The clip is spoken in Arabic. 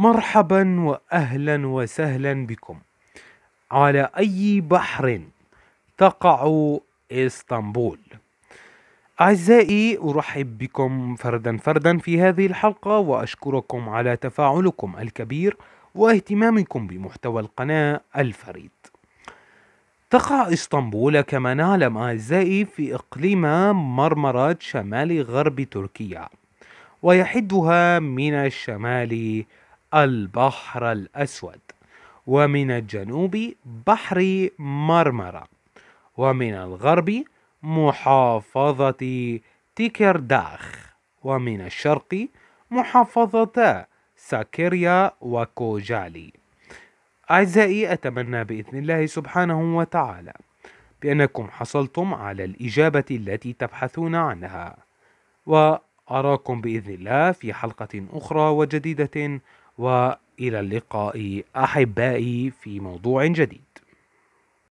مرحبا واهلا وسهلا بكم على اي بحر تقع اسطنبول اعزائي ارحب بكم فردا فردا في هذه الحلقه واشكركم على تفاعلكم الكبير واهتمامكم بمحتوى القناه الفريد تقع اسطنبول كما نعلم اعزائي في اقليم مرمره شمال غرب تركيا ويحدها من الشمال البحر الأسود ومن الجنوب بحر مرمرة ومن الغرب محافظة تكرداخ ومن الشرق محافظتا ساكريا وكوجالي أعزائي أتمنى بإذن الله سبحانه وتعالى بأنكم حصلتم على الإجابة التي تبحثون عنها وأراكم بإذن الله في حلقة أخرى وجديدة والى اللقاء احبائي في موضوع جديد